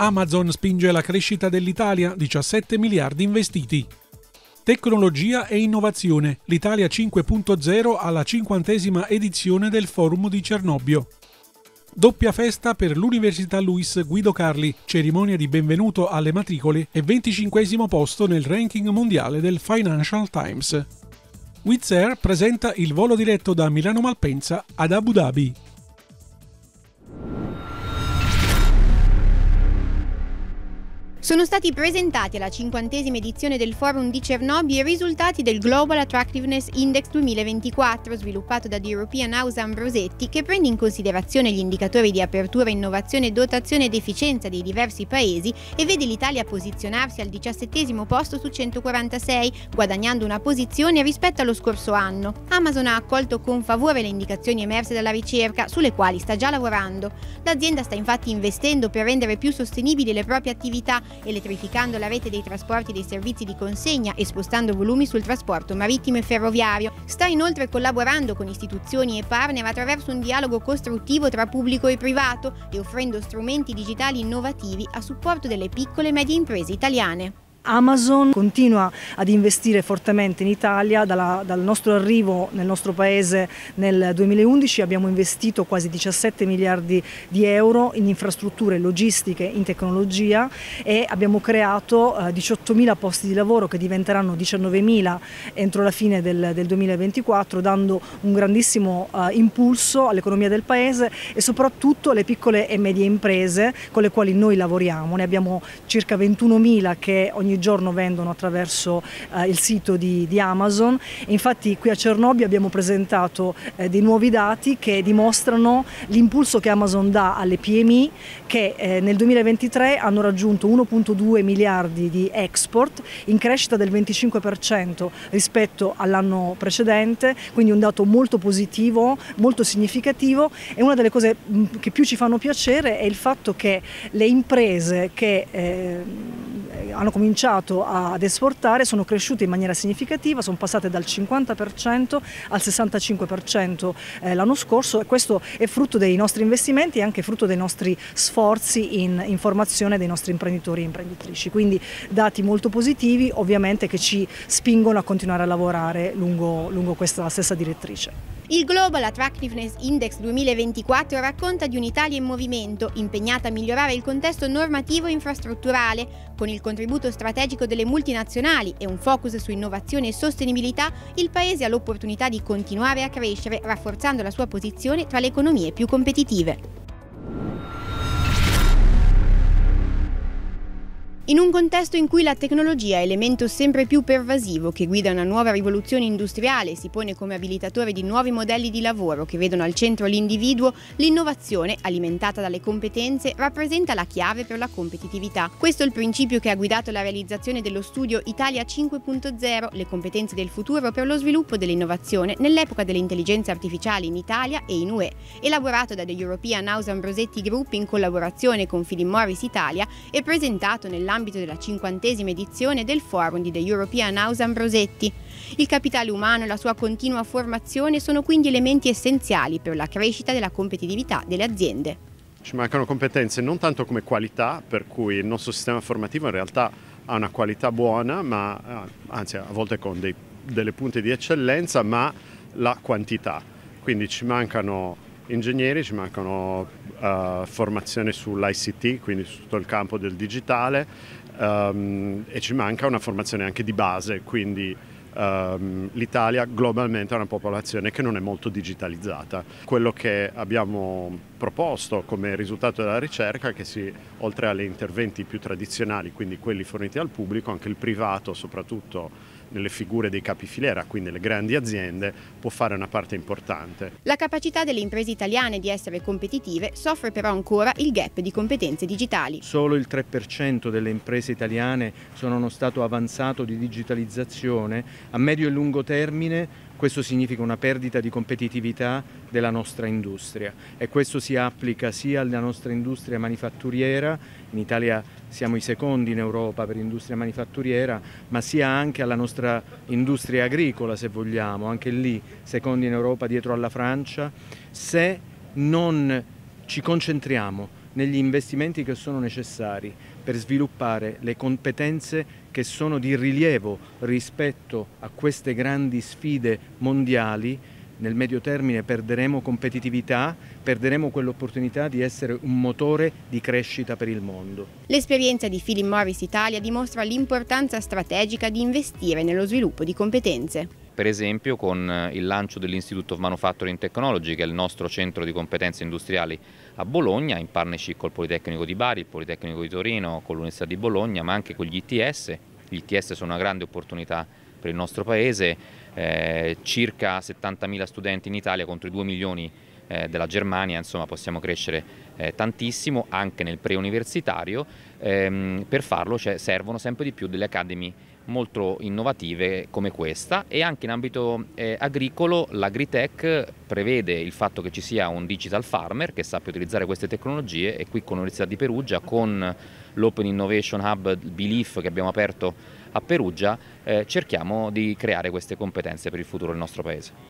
Amazon spinge la crescita dell'Italia, 17 miliardi investiti. Tecnologia e innovazione. L'Italia 5.0 alla cinquantesima edizione del Forum di Cernobbio. Doppia festa per l'Università Luis Guido Carli, cerimonia di benvenuto alle matricole e 25 posto nel ranking mondiale del Financial Times. Wizz Air presenta il volo diretto da Milano Malpensa ad Abu Dhabi. Sono stati presentati alla cinquantesima edizione del Forum di Cernobbio i risultati del Global Attractiveness Index 2024 sviluppato da The European House Ambrosetti che prende in considerazione gli indicatori di apertura, innovazione, dotazione ed efficienza dei diversi paesi e vede l'Italia posizionarsi al diciassettesimo posto su 146, guadagnando una posizione rispetto allo scorso anno. Amazon ha accolto con favore le indicazioni emerse dalla ricerca sulle quali sta già lavorando. L'azienda sta infatti investendo per rendere più sostenibili le proprie attività elettrificando la rete dei trasporti e dei servizi di consegna e spostando volumi sul trasporto marittimo e ferroviario. Sta inoltre collaborando con istituzioni e partner attraverso un dialogo costruttivo tra pubblico e privato e offrendo strumenti digitali innovativi a supporto delle piccole e medie imprese italiane. Amazon continua ad investire fortemente in Italia, Dalla, dal nostro arrivo nel nostro paese nel 2011 abbiamo investito quasi 17 miliardi di euro in infrastrutture logistiche, in tecnologia e abbiamo creato 18 eh, mila posti di lavoro che diventeranno 19 mila entro la fine del, del 2024 dando un grandissimo eh, impulso all'economia del paese e soprattutto alle piccole e medie imprese con le quali noi lavoriamo. Ne abbiamo circa 21 mila che ogni giorno vendono attraverso eh, il sito di, di, Amazon. Infatti qui a Cernobbio abbiamo presentato eh, dei nuovi dati che dimostrano l'impulso che Amazon dà alle PMI che eh, nel 2023 hanno raggiunto 1.2 miliardi di export in crescita del 25% rispetto all'anno precedente, quindi un dato molto positivo, molto significativo e una delle cose mm, che più ci fanno piacere è il fatto che le imprese che eh, hanno cominciato ad esportare sono cresciute in maniera significativa, sono passate dal 50% al 65% eh, l'anno scorso e questo è frutto dei nostri investimenti e anche frutto dei nostri sforzi in, in formazione dei nostri imprenditori e imprenditrici. Quindi dati molto positivi ovviamente che ci spingono a continuare a lavorare lungo, lungo questa stessa direttrice. Il Global Attractiveness Index 2024 racconta di un'Italia in movimento, impegnata a migliorare il contesto normativo e infrastrutturale. Con il contributo strategico delle multinazionali e un focus su innovazione e sostenibilità, il Paese ha l'opportunità di continuare a crescere, rafforzando la sua posizione tra le economie più competitive. In un contesto in cui la tecnologia, è elemento sempre più pervasivo che guida una nuova rivoluzione industriale e si pone come abilitatore di nuovi modelli di lavoro che vedono al centro l'individuo, l'innovazione, alimentata dalle competenze, rappresenta la chiave per la competitività. Questo è il principio che ha guidato la realizzazione dello studio Italia 5.0, le competenze del futuro per lo sviluppo dell'innovazione nell'epoca dell'intelligenza artificiale in Italia e in UE, elaborato da The European House Ambrosetti Group in collaborazione con Philip Morris Italia e presentato nell'ambito nell'ambito della cinquantesima edizione del forum di The European House Ambrosetti. Il capitale umano e la sua continua formazione sono quindi elementi essenziali per la crescita della competitività delle aziende. Ci mancano competenze non tanto come qualità, per cui il nostro sistema formativo in realtà ha una qualità buona, ma, eh, anzi a volte con dei, delle punte di eccellenza, ma la quantità. Quindi ci mancano ingegneri, ci mancano uh, formazione sull'ICT, quindi su tutto il campo del digitale um, e ci manca una formazione anche di base, quindi um, l'Italia globalmente ha una popolazione che non è molto digitalizzata. Quello che abbiamo proposto come risultato della ricerca è che si, oltre agli interventi più tradizionali, quindi quelli forniti al pubblico, anche il privato soprattutto nelle figure dei capi filiera, quindi nelle grandi aziende, può fare una parte importante. La capacità delle imprese italiane di essere competitive soffre però ancora il gap di competenze digitali. Solo il 3% delle imprese italiane sono uno stato avanzato di digitalizzazione. A medio e lungo termine questo significa una perdita di competitività della nostra industria e questo si applica sia alla nostra industria manifatturiera, in Italia siamo i secondi in Europa per industria manifatturiera, ma sia anche alla nostra industria agricola se vogliamo, anche lì secondi in Europa dietro alla Francia, se non ci concentriamo negli investimenti che sono necessari per sviluppare le competenze che sono di rilievo rispetto a queste grandi sfide mondiali nel medio termine perderemo competitività, perderemo quell'opportunità di essere un motore di crescita per il mondo. L'esperienza di Philip Morris Italia dimostra l'importanza strategica di investire nello sviluppo di competenze per esempio con eh, il lancio dell'Institute of Manufacturing Technology che è il nostro centro di competenze industriali a Bologna in partnership col Politecnico di Bari, il Politecnico di Torino, con l'Università di Bologna ma anche con gli ITS, gli ITS sono una grande opportunità per il nostro paese, eh, circa 70.000 studenti in Italia contro i 2 milioni eh, della Germania, insomma possiamo crescere eh, tantissimo anche nel preuniversitario, ehm, per farlo cioè, servono sempre di più delle academy molto innovative come questa e anche in ambito eh, agricolo l'agritech prevede il fatto che ci sia un digital farmer che sappia utilizzare queste tecnologie e qui con l'Università di Perugia, con l'Open Innovation Hub Belief che abbiamo aperto a Perugia, eh, cerchiamo di creare queste competenze per il futuro del nostro Paese.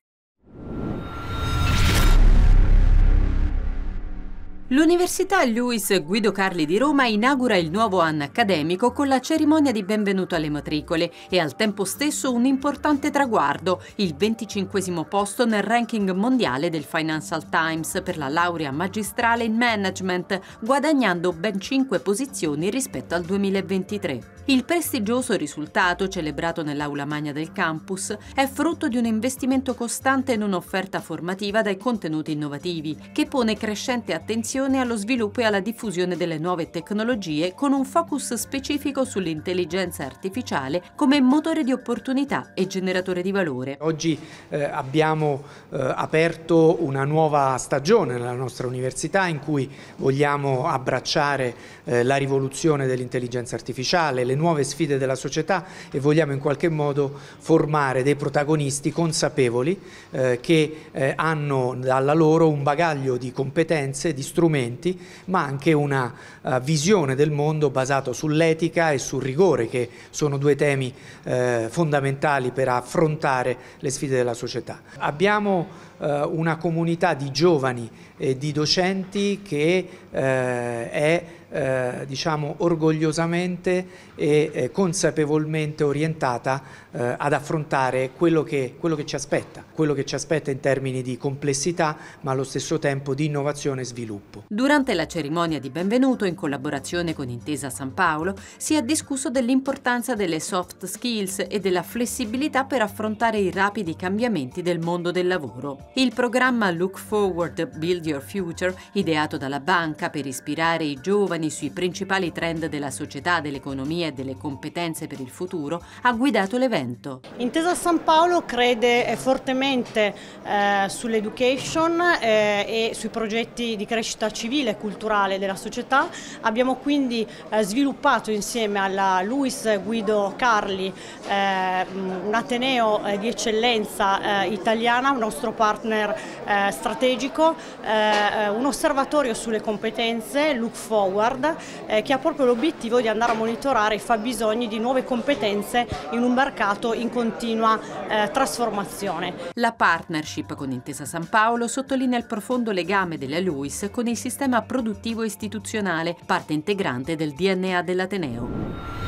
L'Università Luis Guido Carli di Roma inaugura il nuovo anno accademico con la cerimonia di benvenuto alle matricole e al tempo stesso un importante traguardo, il 25 posto nel ranking mondiale del Financial Times per la laurea magistrale in management, guadagnando ben 5 posizioni rispetto al 2023. Il prestigioso risultato, celebrato nell'aula magna del campus, è frutto di un investimento costante in un'offerta formativa dai contenuti innovativi, che pone crescente attenzione formazione allo sviluppo e alla diffusione delle nuove tecnologie con un focus specifico sull'intelligenza artificiale come motore di opportunità e generatore di valore. Oggi eh, abbiamo eh, aperto una nuova stagione nella nostra università in cui vogliamo abbracciare eh, la rivoluzione dell'intelligenza artificiale, le nuove sfide della società e vogliamo in qualche modo formare dei protagonisti consapevoli eh, che eh, hanno dalla loro un bagaglio di competenze, di strumenti strumenti, ma anche una uh, visione del mondo basata sull'etica e sul rigore, che sono due temi uh, fondamentali per affrontare le sfide della società. Abbiamo eh, una comunità di giovani e di docenti che eh, è eh, diciamo orgogliosamente e eh, consapevolmente orientata eh, ad affrontare quello che, quello che, ci aspetta, quello che ci aspetta in termini di complessità ma allo stesso tempo di innovazione e sviluppo. Durante la cerimonia di benvenuto in collaborazione con Intesa San Paolo si è discusso dell'importanza delle soft skills e della flessibilità per affrontare i rapidi cambiamenti del mondo del lavoro. Il programma Look Forward Build Your Future, ideato dalla banca per ispirare i giovani sui principali trend della società, dell'economia e delle competenze per il futuro, ha guidato l'evento. Intesa San Paolo crede eh, fortemente eh, sull'education eh, e sui progetti di crescita civile e culturale della società. Abbiamo quindi eh, sviluppato insieme alla Luis Guido Carli eh, un ateneo eh, di eccellenza italiana, un nostro partner partner eh, strategico, eh, un osservatorio sulle competenze, Look Forward, eh, che ha proprio l'obiettivo di andare a monitorare i fabbisogni di nuove competenze in un mercato in continua eh, trasformazione. La partnership con Intesa San Paolo sottolinea il profondo legame della LUIS con il sistema produttivo istituzionale, parte integrante del DNA dell'Ateneo.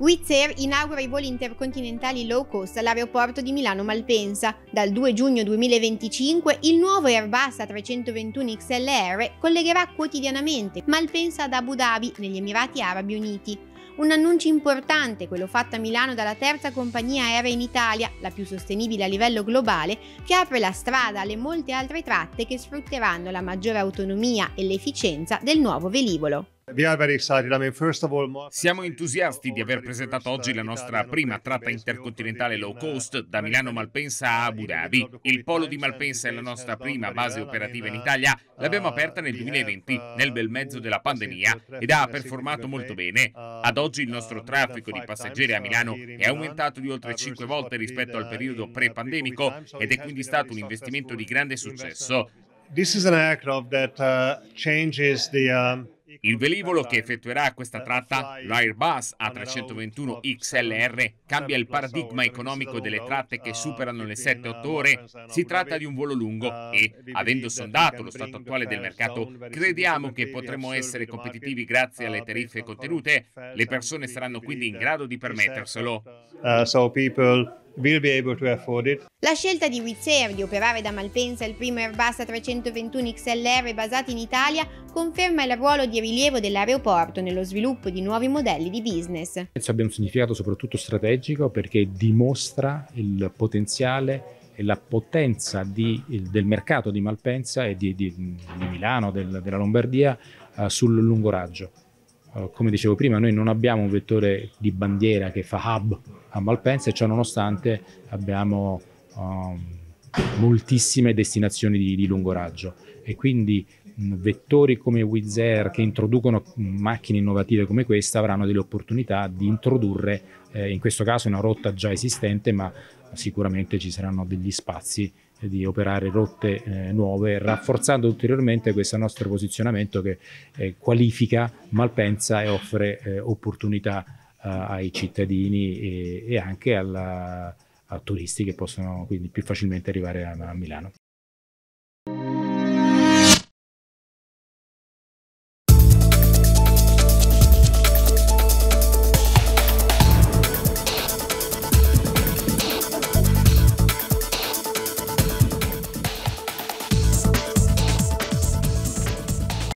Wizz Air inaugura i voli intercontinentali low cost all'aeroporto di Milano Malpensa. Dal 2 giugno 2025 il nuovo Airbus A321 XLR collegherà quotidianamente Malpensa ad Abu Dhabi, negli Emirati Arabi Uniti. Un annuncio importante, quello fatto a Milano dalla terza compagnia aerea in Italia, la più sostenibile a livello globale, che apre la strada alle molte altre tratte che sfrutteranno la maggiore autonomia e l'efficienza del nuovo velivolo. Siamo entusiasti di aver presentato oggi la nostra prima tratta intercontinentale low uh, cost da Milano Malpensa uh, a Abu Dhabi. Il polo di Malpensa è la nostra prima base operativa in uh, Italia, l'abbiamo aperta nel 2020, nel bel mezzo della pandemia, ed ha performato molto bene. Ad oggi il nostro traffico di passeggeri a Milano è aumentato di oltre 5 volte rispetto al periodo pre-pandemico ed è quindi stato un investimento di grande successo. This is an aircraft that uh, changes the il velivolo che effettuerà questa tratta, l'Airbus A321 XLR, cambia il paradigma economico delle tratte che uh, superano le 7-8 uh, ore. Si tratta di un volo lungo uh, e, avendo sondato lo stato attuale del mercato, crediamo che potremo essere competitivi grazie alle tariffe contenute. Le persone saranno quindi in grado di permetterselo. Uh, so people will be able to afford it. La scelta di Wizz Air di operare da Malpensa il primo Airbus A321 XLR basato in Italia conferma il ruolo di rilievo dell'aeroporto nello sviluppo di nuovi modelli di business. Penso abbia un significato soprattutto strategico perché dimostra il potenziale e la potenza di, del mercato di Malpensa e di, di, di Milano, del, della Lombardia, uh, sul lungo raggio. Uh, come dicevo prima, noi non abbiamo un vettore di bandiera che fa hub a Malpensa e ciò nonostante abbiamo um, moltissime destinazioni di, di, lungo raggio e quindi mh, vettori come Wizz Air che introducono macchine innovative come questa avranno delle opportunità di introdurre eh, in questo caso una rotta già esistente ma sicuramente ci saranno degli spazi di operare rotte eh, nuove, rafforzando ulteriormente questo nostro posizionamento che eh, qualifica Malpensa e offre eh, opportunità eh, ai cittadini e, e anche alla, a turisti che possono quindi più facilmente arrivare a, a Milano.